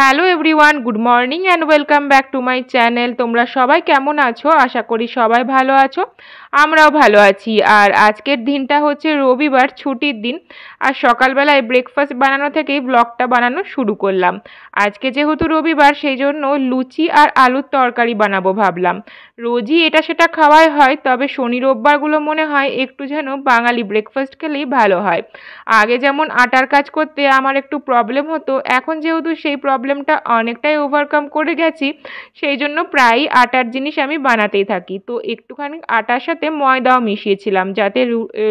hello everyone good morning and welcome back to my channel তোমরা সবাই কেমন আছো আশা করি সবাই ভালো আছো আমরাও ভালো আছি আর আজকের দিনটা হচ্ছে রবিবার ছুটির দিন আর সকালবেলায় ব্রেকফাস্ট বানানো থেকেই ব্লগটা বানানো শুরু করলাম আজকে যেহেতু রবিবার সেই জন্য লুচি আর আলুর তরকারি বানাবো ভাবলাম রোজই এটা সেটা খাওয়াই হয় তবে শনি রোববারগুলো মনে হয় একটু যেন বাঙালি ব্রেকফাস্ট খেলেই ভালো হয় আগে যেমন আটার কাজ করতে আমার একটু প্রবলেম হতো এখন যেহেতু সেই প্রবলেম প্রবলেমটা অনেকটাই ওভারকাম করে গেছি সেই জন্য প্রায়ই আটার জিনিস আমি বানাতেই থাকি তো একটুখানি আটার সাথে ময়দাও মিশিয়েছিলাম যাতে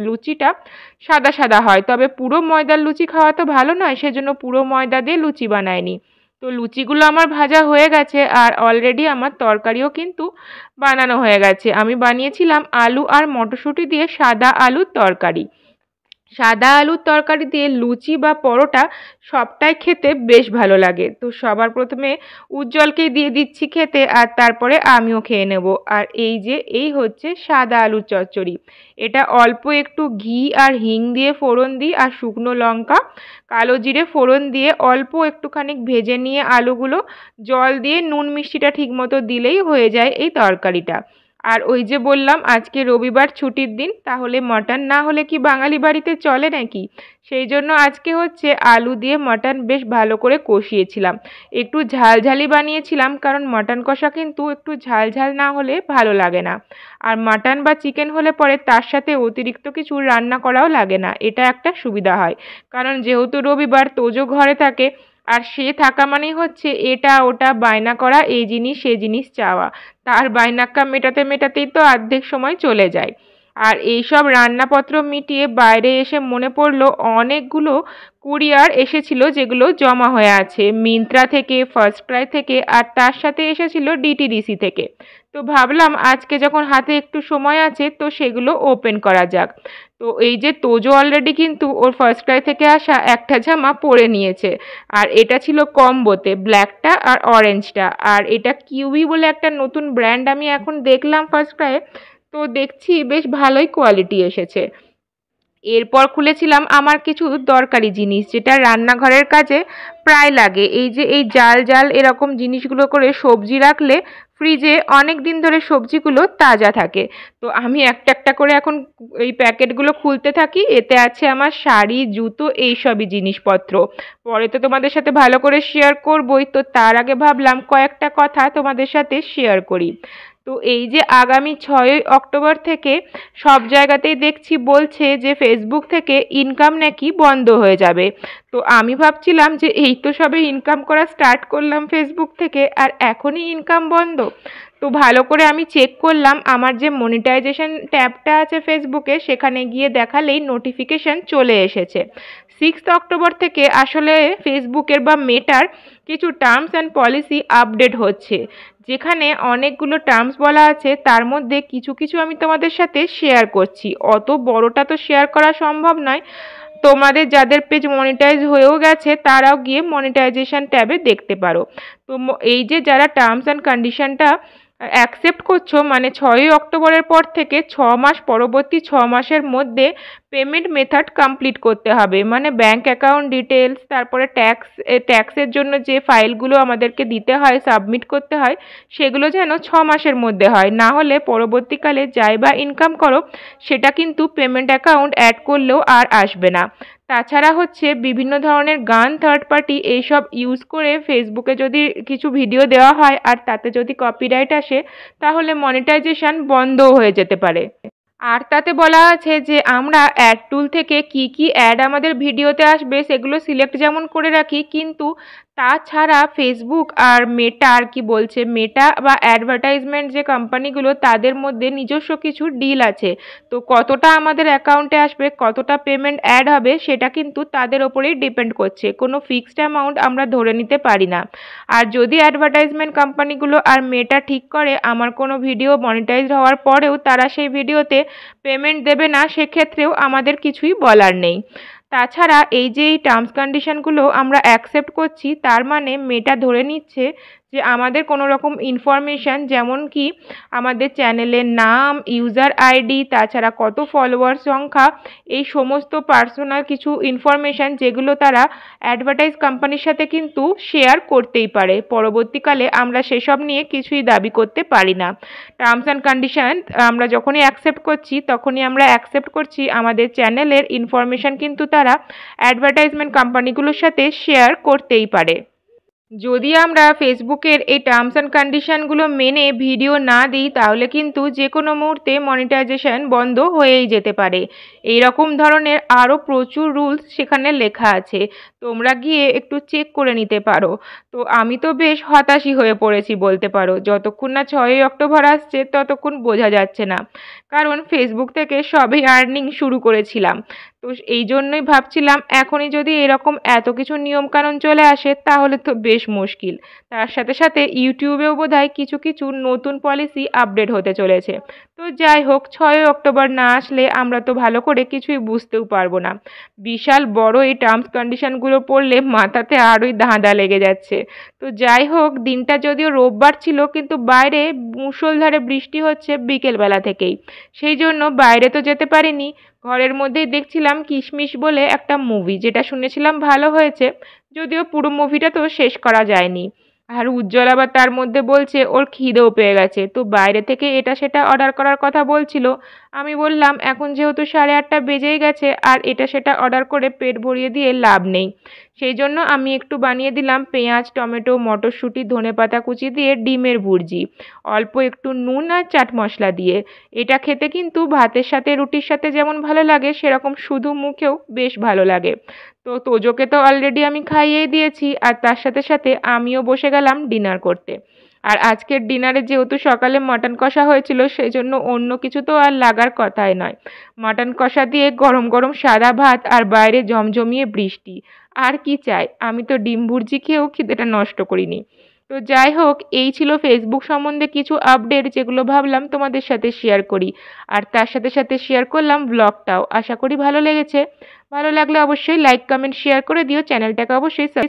লুচিটা সাদা সাদা হয় তবে পুরো ময়দার লুচি খাওয়া তো ভালো নয় সেজন্য পুরো ময়দা দিয়ে লুচি বানায়নি তো লুচিগুলো আমার ভাজা হয়ে গেছে আর অলরেডি আমার তরকারিও কিন্তু বানানো হয়ে গেছে আমি বানিয়েছিলাম আলু আর মটরশুঁটি দিয়ে সাদা আলুর তরকারি সাদা আলুর তরকারি দিয়ে লুচি বা পরোটা সবটাই খেতে বেশ ভালো লাগে তো সবার প্রথমে উজ্জ্বলকেই দিয়ে দিচ্ছি খেতে আর তারপরে আমিও খেয়ে নেব আর এই যে এই হচ্ছে সাদা আলুর চচ্চড়ি এটা অল্প একটু ঘি আর হিং দিয়ে ফোড়ন দিই আর শুকনো লঙ্কা কালো জিরে ফোড়ন দিয়ে অল্প একটুখানি ভেজে নিয়ে আলুগুলো জল দিয়ে নুন মিষ্টিটা ঠিকমতো দিলেই হয়ে যায় এই তরকারিটা আর ওই যে বললাম আজকে রবিবার ছুটির দিন তাহলে মটন না হলে কি বাঙালি বাড়িতে চলে নাকি সেই জন্য আজকে হচ্ছে আলু দিয়ে মটন বেশ ভালো করে কষিয়েছিলাম একটু ঝালঝালি বানিয়েছিলাম কারণ মটন কষা কিন্তু একটু ঝালঝাল না হলে ভালো লাগে না আর মটন বা চিকেন হলে পরে তার সাথে অতিরিক্ত কিছু রান্না করাও লাগে না এটা একটা সুবিধা হয় কারণ যেহেতু রবিবার তোজো ঘরে থাকে আর সে থাকা মানেই হচ্ছে এটা ওটা বায়না করা এই জিনিস সে জিনিস চাওয়া তার বায়নাক্কা মেটাতে মেটাতেই তো অর্ধেক সময় চলে যায় আর এইসব রান্নাপত্র মিটিয়ে বাইরে এসে মনে পড়লো অনেকগুলো কুরিয়ার এসেছিল যেগুলো জমা হয়ে আছে মিন্ত্রা থেকে ফার্স্ট ক্রাই থেকে আর তার সাথে এসেছিল ডিটিডিসি থেকে তো ভাবলাম আজকে যখন হাতে একটু সময় আছে তো সেগুলো ওপেন করা যাক তো এই যে তোজো অলরেডি কিন্তু ওর ফার্স্ট ক্রাই থেকে আসা একটা জামা পরে নিয়েছে আর এটা ছিল কম্বোতে ব্ল্যাকটা আর অরেঞ্জটা আর এটা কিউই বলে একটা নতুন ব্র্যান্ড আমি এখন দেখলাম ফার্স্ট ক্রাইয়ে তো দেখছি বেশ ভালোই কোয়ালিটি এসেছে এরপর খুলেছিলাম আমার কিছু দরকারি জিনিস যেটা রান্নাঘরের কাজে প্রায় লাগে এই যে এই জাল জাল এরকম জিনিসগুলো করে সবজি রাখলে ফ্রিজে অনেক দিন ধরে সবজিগুলো তাজা থাকে তো আমি একটা একটা করে এখন এই প্যাকেটগুলো খুলতে থাকি এতে আছে আমার শাড়ি জুতো এইসবই জিনিসপত্র পরে তো তোমাদের সাথে ভালো করে শেয়ার করবই তো তার আগে ভাবলাম কয়েকটা কথা তোমাদের সাথে শেয়ার করি তো এই যে আগামী ছয়ই অক্টোবর থেকে সব জায়গাতেই দেখছি বলছে যে ফেসবুক থেকে ইনকাম নাকি বন্ধ হয়ে যাবে তো আমি ভাবছিলাম যে এই তো সবে ইনকাম করা স্টার্ট করলাম ফেসবুক থেকে আর এখনই ইনকাম বন্ধ তো ভালো করে আমি চেক করলাম আমার যে মনিটাইজেশন ট্যাবটা আছে ফেসবুকে সেখানে গিয়ে দেখালেই নোটিফিকেশান চলে এসেছে সিক্সথ অক্টোবর থেকে আসলে ফেসবুকের বা মেটার কিছু টার্মস অ্যান্ড পলিসি আপডেট হচ্ছে যেখানে অনেকগুলো টার্মস বলা আছে তার মধ্যে কিছু কিছু আমি তোমাদের সাথে শেয়ার করছি অত বড়টা তো শেয়ার করা সম্ভব নয় তোমাদের যাদের পেজ মনিটাইজ হয়েও গেছে তারাও গিয়ে মনিটাইজেশন ট্যাবে দেখতে পারো তো এই যে যারা টার্মস অ্যান্ড কন্ডিশনটা অ্যাকসেপ্ট করছো মানে ছয়ই অক্টোবরের পর থেকে ছ মাস পরবর্তী ছ মাসের মধ্যে পেমেন্ট মেথড কমপ্লিট করতে হবে মানে ব্যাঙ্ক অ্যাকাউন্ট ডিটেলস তারপরে ট্যাক্স ট্যাক্সের জন্য যে ফাইলগুলো আমাদেরকে দিতে হয় সাবমিট করতে হয় সেগুলো যেন ছ মাসের মধ্যে হয় না হলে পরবর্তীকালে যাই বা ইনকাম করো সেটা কিন্তু পেমেন্ট অ্যাকাউন্ট অ্যাড করলেও আর আসবে না তাছাড়া হচ্ছে বিভিন্ন ধরনের গান থার্ড পার্টি এইসব ইউজ করে ফেসবুকে যদি কিছু ভিডিও দেওয়া হয় আর তাতে যদি কপিরাইট আসে তাহলে মনিটাইজেশান বন্ধও হয়ে যেতে পারে আর তাতে বলা আছে যে আমরা অ্যাড টুল থেকে কি কি অ্যাড আমাদের ভিডিওতে আসবে সেগুলো সিলেক্ট যেমন করে রাখি কিন্তু তাছাড়া ফেসবুক আর মেটা আর কি বলছে মেটা বা অ্যাডভার্টাইজমেন্ট যে কোম্পানিগুলো তাদের মধ্যে নিজস্ব কিছু ডিল আছে তো কতটা আমাদের অ্যাকাউন্টে আসবে কতটা পেমেন্ট অ্যাড হবে সেটা কিন্তু তাদের ওপরেই ডিপেন্ড করছে কোনো ফিক্সড অ্যামাউন্ট আমরা ধরে নিতে পারি না আর যদি অ্যাডভার্টাইজমেন্ট কোম্পানিগুলো আর মেটা ঠিক করে আমার কোনো ভিডিও মনিটাইজড হওয়ার পরেও তারা সেই ভিডিওতে পেমেন্ট দেবে না সেক্ষেত্রেও আমাদের কিছুই বলার নেই তাছাড়া এই যে এই টার্মস কন্ডিশানগুলো আমরা অ্যাকসেপ্ট করছি তার মানে মেয়েটা ধরে নিচ্ছে যে আমাদের কোনো রকম ইনফরমেশান যেমন কি আমাদের চ্যানেলের নাম ইউজার আইডি তাছাড়া কত ফলোয়ার সংখ্যা এই সমস্ত পার্সোনাল কিছু ইনফরমেশান যেগুলো তারা অ্যাডভার্টাইজ কোম্পানির সাথে কিন্তু শেয়ার করতেই পারে পরবর্তীকালে আমরা সেসব নিয়ে কিছুই দাবি করতে পারি না টার্মস অ্যান্ড কন্ডিশন আমরা যখনই অ্যাকসেপ্ট করছি তখনই আমরা অ্যাকসেপ্ট করছি আমাদের চ্যানেলের ইনফরমেশান কিন্তু তারা অ্যাডভার্টাইজমেন্ট কোম্পানিগুলোর সাথে শেয়ার করতেই পারে যদি আমরা ফেসবুকের এই টার্মস অ্যান্ড কন্ডিশানগুলো মেনে ভিডিও না দিই তাহলে কিন্তু যে কোনো মুহূর্তে মনিটাইজেশন বন্ধ হয়েই যেতে পারে এই রকম ধরনের আরও প্রচুর রুলস সেখানে লেখা আছে তোমরা গিয়ে একটু চেক করে নিতে পারো তো আমি তো বেশ হতাশই হয়ে পড়েছি বলতে পারো যতক্ষণ না ছয়ই অক্টোবর আসছে ততক্ষণ বোঝা যাচ্ছে না কারণ ফেসবুক থেকে সবই আর্নিং শুরু করেছিলাম তো এই জন্যই ভাবছিলাম এখনই যদি এরকম এত কিছু নিয়মকানুন চলে আসে তাহলে তো বেশ মুশকিল তার সাথে সাথে ইউটিউবেও বোধ কিছু কিছু নতুন পলিসি আপডেট হতে চলেছে তো যাই হোক ছয় অক্টোবর না আসলে আমরা তো ভালো করে কিছুই বুঝতেও পারবো না বিশাল বড় এই টার্মস কন্ডিশনগুলো পড়লে মাথাতে আরোই ধাঁধা লেগে যাচ্ছে তো যাই হোক দিনটা যদিও রোববার ছিল কিন্তু বাইরে মুষলধারে বৃষ্টি হচ্ছে বিকেলবেলা থেকেই সেই জন্য বাইরে তো যেতে পারিনি ঘরের মধ্যেই দেখছিলাম কিশমিশ বলে একটা মুভি যেটা শুনেছিলাম ভালো হয়েছে যদিও পুরো মুভিটা তো শেষ করা যায়নি আর উজ্জ্বল আবার তার মধ্যে বলছে ওর খিদেও পেয়ে গেছে তো বাইরে থেকে এটা সেটা অর্ডার করার কথা বলছিল আমি বললাম এখন যেহেতু সাড়ে আটটা বেজেই গেছে আর এটা সেটা অর্ডার করে পেট ভরিয়ে দিয়ে লাভ নেই সেই জন্য আমি একটু বানিয়ে দিলাম পেঁয়াজ টমেটো মটরশুঁটি ধনে পাতা কুচি দিয়ে ডিমের ভুর্জি অল্প একটু নুন আর চাট মশলা দিয়ে এটা খেতে কিন্তু ভাতের সাথে রুটির সাথে যেমন ভালো লাগে সেরকম শুধু মুখেও বেশ ভালো লাগে তো তোজোকে তো অলরেডি আমি খাইয়েই দিয়েছি আর তার সাথে সাথে আমিও বসে গেলাম ডিনার করতে আর আজকের ডিনারে যেহেতু সকালে মটন কষা হয়েছিল সেই জন্য অন্য কিছু তো আর লাগার কথাই নয় মটন কষা দিয়ে গরম গরম সাদা ভাত আর বাইরে জমজমিয়ে বৃষ্টি আর কি চাই আমি তো ডিম ভুর্জি খেয়েও খিদেটা নষ্ট করিনি তো যাই হোক এই ছিল ফেসবুক সম্বন্ধে কিছু আপডেট যেগুলো ভাবলাম তোমাদের সাথে শেয়ার করি আর তার সাথে সাথে শেয়ার করলাম ব্লগটাও আশা করি ভালো লেগেছে ভালো লাগলে অবশ্যই লাইক কমেন্ট শেয়ার করে দিও চ্যানেলটাকে অবশ্যই